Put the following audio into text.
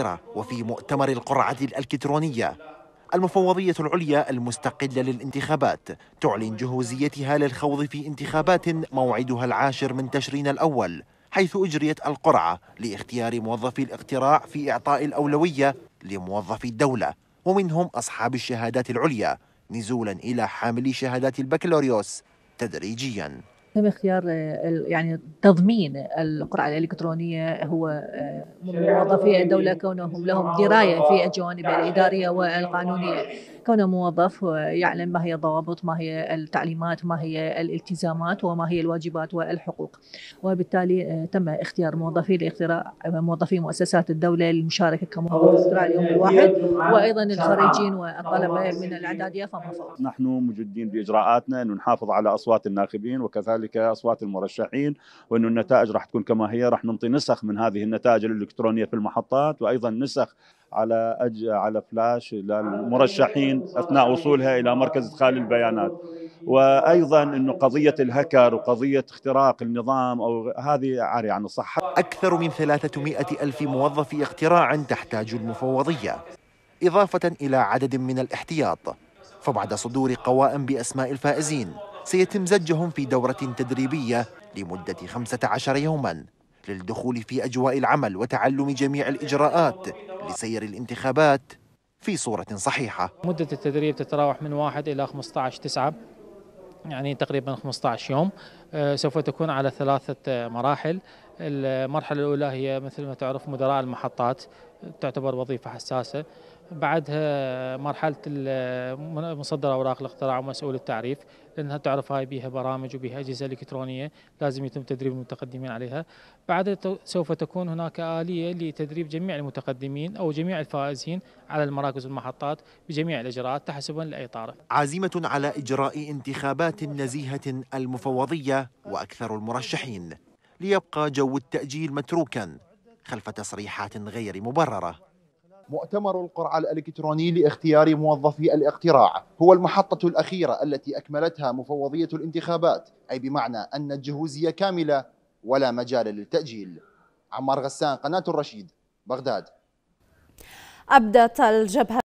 المتوفرة وفي مؤتمر القرعة الإلكترونية المفوضية العليا المستقلة للانتخابات تعلن جهوزيتها للخوض في انتخابات موعدها العاشر من تشرين الأول حيث أجريت القرعة لاختيار موظفي الاقتراع في إعطاء الأولوية لموظفي الدولة ومنهم أصحاب الشهادات العليا نزولا إلى حاملي شهادات البكالوريوس تدريجياً تم اختيار آه، يعني تضمين القرعه الالكترونيه هو من آه، موظفي الدوله كونهم لهم درايه في الجوانب يعني الاداريه والقانونيه كون موظف آه، يعلم ما هي الضوابط ما هي التعليمات ما هي الالتزامات وما هي الواجبات والحقوق وبالتالي تم اختيار موظفي لاختراع موظفي مؤسسات الدوله للمشاركه كموظف اختراع اليوم الواحد وايضا الخريجين والطلبه من الاعداديه فما فوق نحن مجدين باجراءاتنا ان نحافظ على اصوات الناخبين وكذلك ذلك اصوات المرشحين وانه النتائج راح تكون كما هي راح نعطي نسخ من هذه النتائج الالكترونيه في المحطات وايضا نسخ على أج... على فلاش للمرشحين اثناء وصولها الى مركز ادخال البيانات وايضا انه قضيه الهكر وقضيه اختراق النظام او هذه عاريه عن الصحه اكثر من 300 الف موظف اختراع تحتاج المفوضيه اضافه الى عدد من الاحتياط فبعد صدور قوائم باسماء الفائزين سيتم زجهم في دورة تدريبية لمدة 15 يوماً للدخول في أجواء العمل وتعلم جميع الإجراءات لسير الانتخابات في صورة صحيحة مدة التدريب تتراوح من 1 إلى 15 9 يعني تقريبا 15 يوم آه، سوف تكون على ثلاثة مراحل المرحلة الأولى هي مثل ما تعرف مدراء المحطات تعتبر وظيفة حساسة بعدها مرحله مصدر اوراق الاقتراع ومسؤول التعريف لانها تعرف هاي بها برامج وبها اجهزه الكترونيه لازم يتم تدريب المتقدمين عليها بعدها سوف تكون هناك اليه لتدريب جميع المتقدمين او جميع الفائزين على المراكز والمحطات بجميع الاجراءات تحسبا لاي طارئ عازمه على اجراء انتخابات نزيهه المفوضيه واكثر المرشحين ليبقى جو التاجيل متروكا خلف تصريحات غير مبرره مؤتمر القرعة الإلكتروني لاختيار موظفي الاقتراع هو المحطة الأخيرة التي أكملتها مفوضية الانتخابات أي بمعنى أن الجهوزية كاملة ولا مجال للتأجيل عمار غسان قناة الرشيد بغداد أبدت الجبهة